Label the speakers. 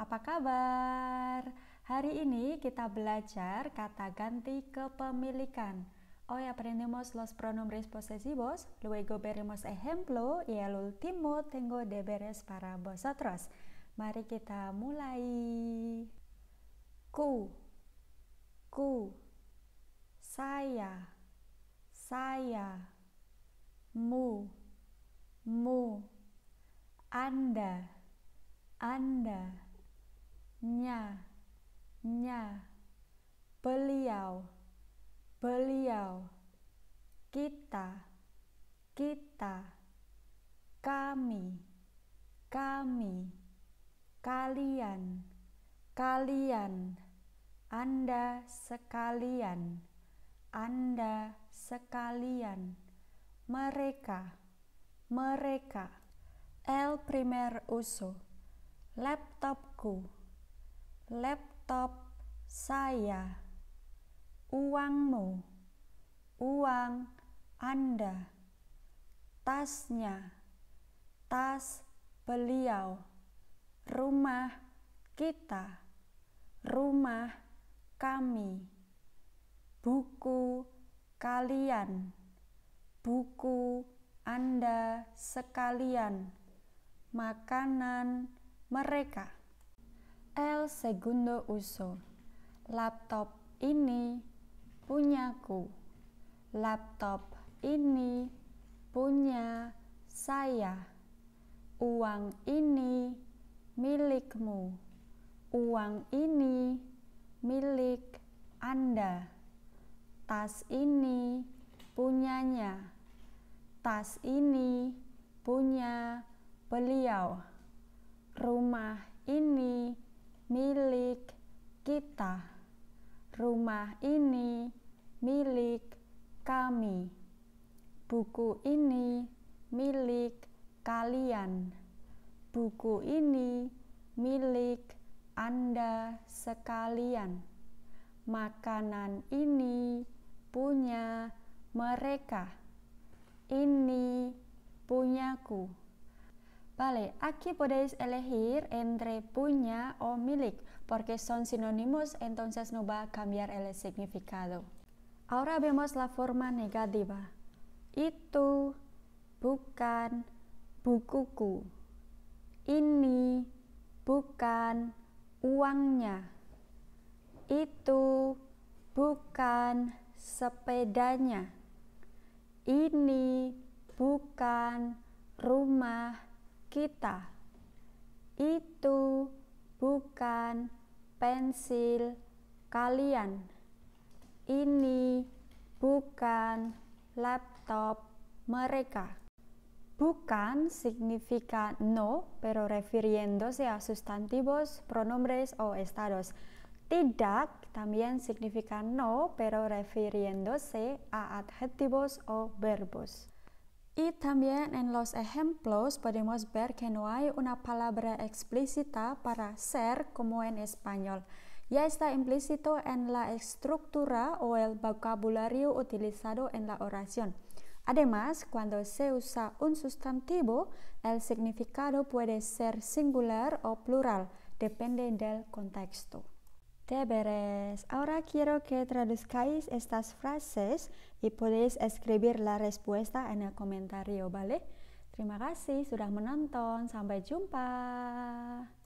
Speaker 1: apa kabar? Hari ini kita belajar kata ganti kepemilikan. oh ya aprendemos los pronombres posesivos, luego veremos ejemplo y el último tengo deberes para vosotros. Mari kita mulai. Ku, ku, saya, saya, mu, mu, anda, anda nya nya beliau beliau kita kita kami kami kalian kalian Anda sekalian Anda sekalian mereka mereka el primer uso laptopku laptop saya, uangmu, uang Anda, tasnya, tas beliau, rumah kita, rumah kami, buku kalian, buku Anda sekalian, makanan mereka. El segundo uso. Laptop ini punyaku. Laptop ini punya saya. Uang ini milikmu. Uang ini milik Anda. Tas ini punyanya. Tas ini punya beliau. Rumah ini milik kita. Rumah ini milik kami. Buku ini milik kalian. Buku ini milik Anda sekalian. Makanan ini punya mereka. Ini punyaku. Vale, aquí podéis elegir entre puña o milik, porque son sinónimos, entonces no va a cambiar el significado. Ahora vemos la forma negativa. Itu, bukan, bukuku. Ini, bukan, uangnya. Itu, bukan, sepedanya. Ini, bukan, rumah kita. Itu bukan pensil kalian. Ini bukan laptop mereka. Bukan significa no, pero refiriéndose a sustantivos, pronombres o estados. Tidak también significa no, pero refiriéndose a adjetivos o verbos. Y también en los ejemplos podemos ver que no hay una palabra explícita para ser como en español. Ya está implícito en la estructura o el vocabulario utilizado en la oración. Además, cuando se usa un sustantivo, el significado puede ser singular o plural, depende del contexto deberes. Ahora quiero que traduzcáis estas frases y podéis escribir la respuesta en el comentario, ¿vale? Terima kasih sudah menonton. Sampai jumpa.